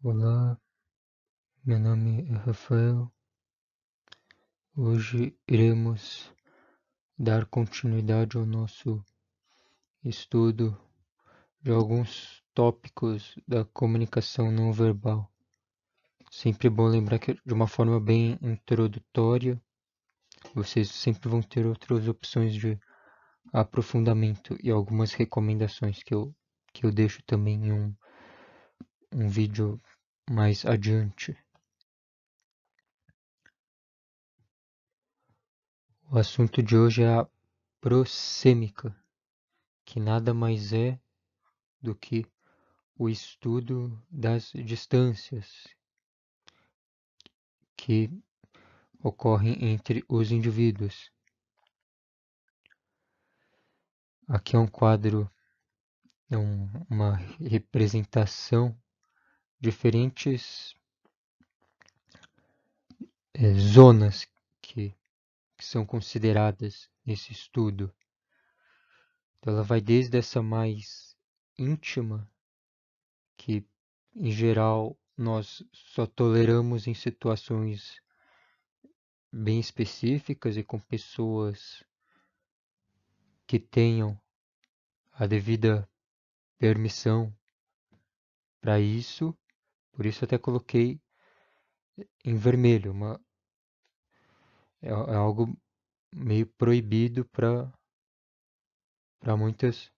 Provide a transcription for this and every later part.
Olá, meu nome é Rafael. Hoje iremos dar continuidade ao nosso estudo de alguns tópicos da comunicação não verbal. Sempre bom lembrar que de uma forma bem introdutória, vocês sempre vão ter outras opções de aprofundamento e algumas recomendações que eu, que eu deixo também em um um vídeo mais adiante. O assunto de hoje é a prosêmica, que nada mais é do que o estudo das distâncias que ocorrem entre os indivíduos. Aqui é um quadro, é um, uma representação diferentes é, zonas que, que são consideradas nesse estudo. Então, ela vai desde essa mais íntima, que em geral nós só toleramos em situações bem específicas e com pessoas que tenham a devida permissão para isso, por isso até coloquei eh, em vermelho, uma, é, é algo meio proibido para para muitas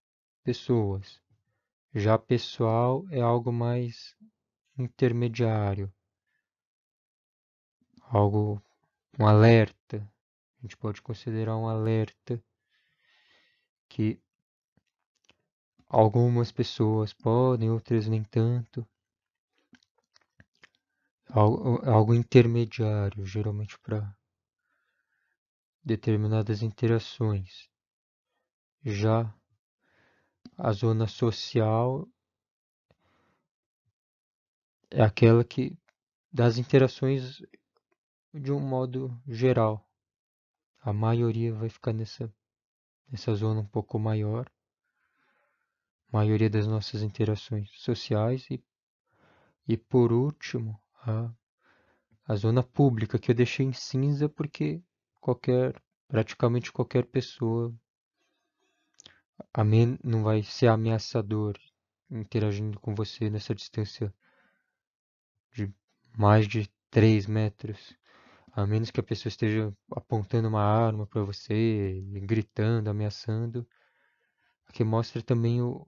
pessoas. Já pessoal é algo mais intermediário, algo um alerta. A gente pode considerar um alerta que algumas pessoas podem, outras nem tanto algo, algo intermediário, geralmente para determinadas interações. Já a zona social é aquela que das interações de um modo geral. A maioria vai ficar nessa, nessa zona um pouco maior. A maioria das nossas interações sociais. E, e por último, a, a zona pública, que eu deixei em cinza porque qualquer, praticamente qualquer pessoa não vai ser ameaçador interagindo com você nessa distância de mais de 3 metros. A menos que a pessoa esteja apontando uma arma para você, gritando, ameaçando. Que mostra também o,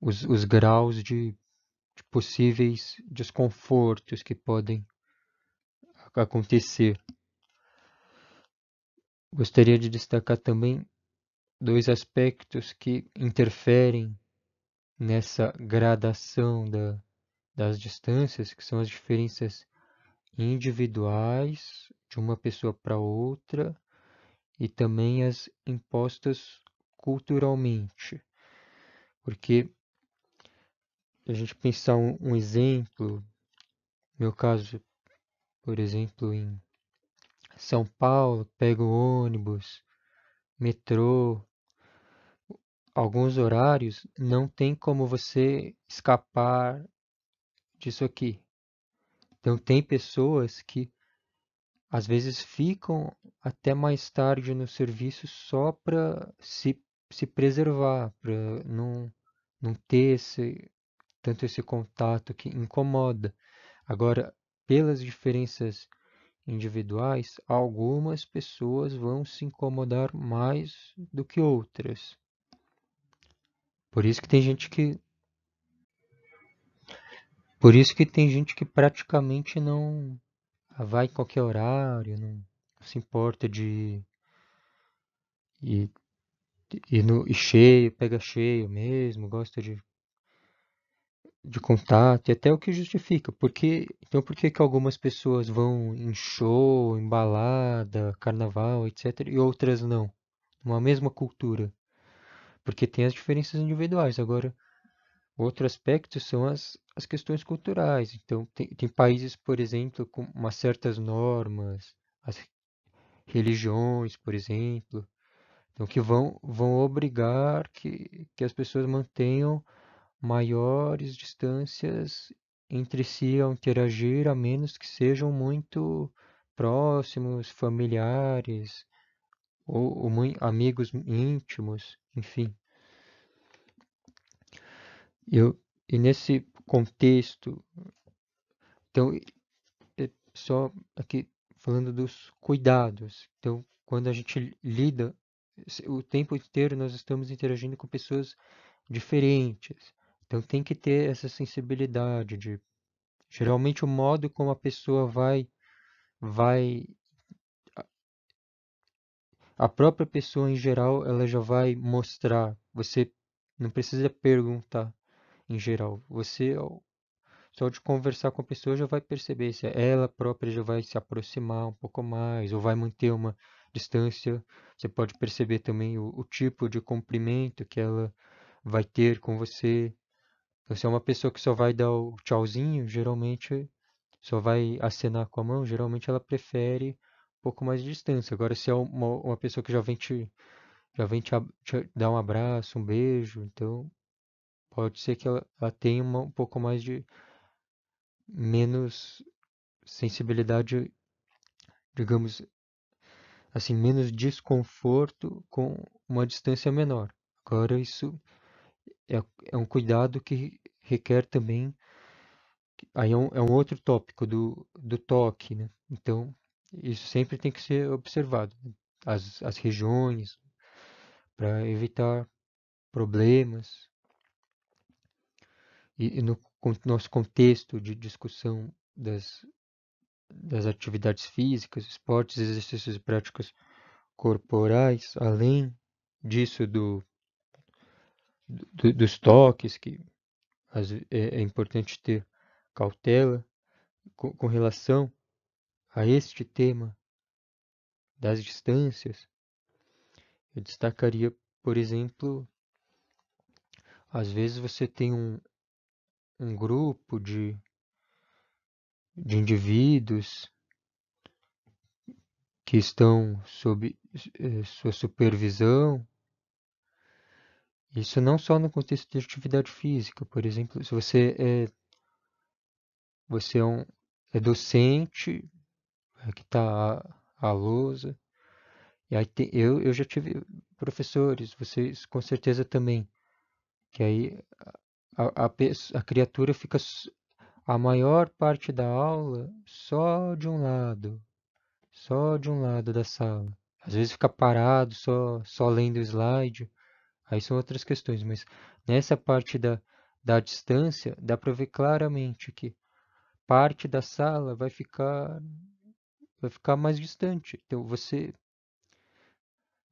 os, os graus de de possíveis desconfortos que podem acontecer. Gostaria de destacar também dois aspectos que interferem nessa gradação da, das distâncias, que são as diferenças individuais de uma pessoa para outra e também as impostas culturalmente. Porque a gente pensar um, um exemplo, meu caso, por exemplo, em São Paulo, pego ônibus, metrô, alguns horários, não tem como você escapar disso aqui. Então, tem pessoas que às vezes ficam até mais tarde no serviço só para se, se preservar, para não, não ter esse, tanto esse contato que incomoda. Agora, pelas diferenças individuais, algumas pessoas vão se incomodar mais do que outras. Por isso que tem gente que Por isso que tem gente que praticamente não vai em qualquer horário, não se importa de ir, e no, cheio, pega cheio mesmo, gosta de de contato e até o que justifica. Porque, então, por que que algumas pessoas vão em show, em balada, carnaval, etc., e outras não? Uma mesma cultura. Porque tem as diferenças individuais. Agora, outro aspecto são as, as questões culturais. Então, tem, tem países, por exemplo, com umas certas normas, as religiões, por exemplo, então, que vão, vão obrigar que, que as pessoas mantenham maiores distâncias entre si ao interagir, a menos que sejam muito próximos, familiares, ou, ou amigos íntimos, enfim. Eu, e nesse contexto, então, é só aqui falando dos cuidados. Então, quando a gente lida, o tempo inteiro nós estamos interagindo com pessoas diferentes. Então tem que ter essa sensibilidade de geralmente o modo como a pessoa vai vai a própria pessoa em geral, ela já vai mostrar. Você não precisa perguntar em geral. Você só de conversar com a pessoa já vai perceber se ela própria já vai se aproximar um pouco mais ou vai manter uma distância. Você pode perceber também o, o tipo de cumprimento que ela vai ter com você. Então, se é uma pessoa que só vai dar o tchauzinho, geralmente só vai acenar com a mão, geralmente ela prefere um pouco mais de distância. Agora, se é uma, uma pessoa que já vem, te, já vem te, te dar um abraço, um beijo, então pode ser que ela, ela tenha uma, um pouco mais de menos sensibilidade, digamos assim, menos desconforto com uma distância menor. Agora isso é, é um cuidado que requer também. Aí é um, é um outro tópico do, do toque, né? Então, isso sempre tem que ser observado. Né? As, as regiões, para evitar problemas. E, e no nosso contexto de discussão das, das atividades físicas, esportes, exercícios e práticas corporais, além disso do do, dos toques, que as, é, é, importante ter cautela com, com relação a este tema das distâncias. Eu destacaria, por exemplo, às vezes você tem um, um grupo de, de indivíduos que estão sob eh, sua supervisão isso não só no contexto de atividade física, por exemplo, se você é, você é, um, é docente, aqui é está a, a lousa, e aí tem, eu, eu já tive professores, vocês com certeza também, que aí a, a, a criatura fica a maior parte da aula só de um lado, só de um lado da sala. Às vezes fica parado, só, só lendo o slide. Aí são outras questões, mas nessa parte da, da distância, dá para ver claramente que parte da sala vai ficar vai ficar mais distante. Então você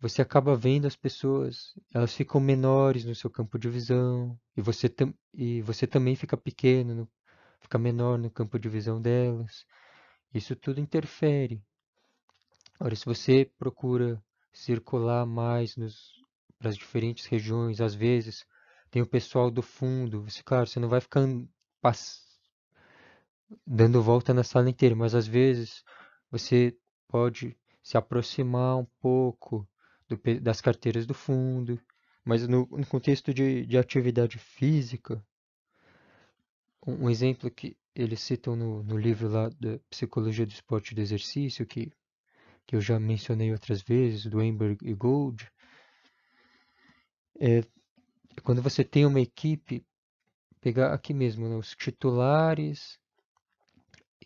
você acaba vendo as pessoas, elas ficam menores no seu campo de visão e você tam, e você também fica pequeno, no, fica menor no campo de visão delas. Isso tudo interfere. Ora, se você procura circular mais nos, para as diferentes regiões, às vezes tem o pessoal do fundo. Você, claro, você não vai ficando pass... dando volta na sala inteira, mas às vezes você pode se aproximar um pouco do, das carteiras do fundo. Mas no, no contexto de, de, atividade física, um, um, exemplo que eles citam no, no livro lá da Psicologia do Esporte e do Exercício, que, que eu já mencionei outras vezes, do Amber e Gold, é, quando você tem uma equipe, pegar aqui mesmo né, os titulares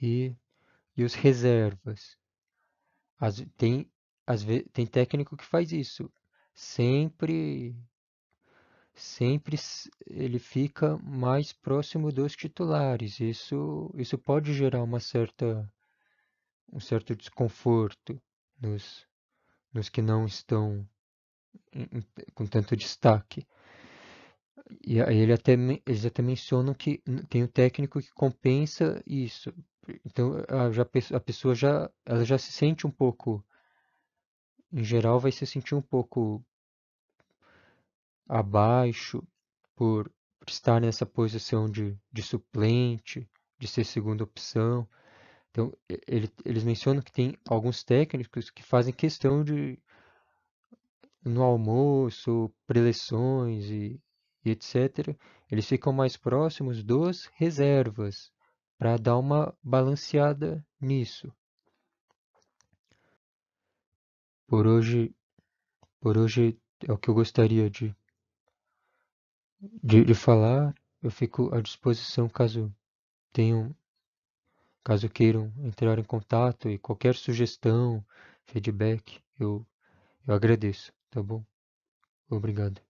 e, e os reservas. As, tem, as, tem técnico que faz isso. Sempre sempre ele fica mais próximo dos titulares. Isso, isso pode gerar uma certa, um certo desconforto nos, nos que não estão com tanto destaque. E aí ele até, eles até mencionam que tem o um técnico que compensa isso. Então a, já, a pessoa já, ela já se sente um pouco, em geral, vai se sentir um pouco abaixo por estar nessa posição de, de suplente, de ser segunda opção. Então, ele, eles mencionam que tem alguns técnicos que fazem questão de, no almoço, preleções e, e etc., eles ficam mais próximos dos reservas, para dar uma balanceada nisso. Por hoje, por hoje é o que eu gostaria de, de, de falar. Eu fico à disposição caso tenham, caso queiram entrar em contato e qualquer sugestão, feedback, eu, eu agradeço. Tá bom, obrigado.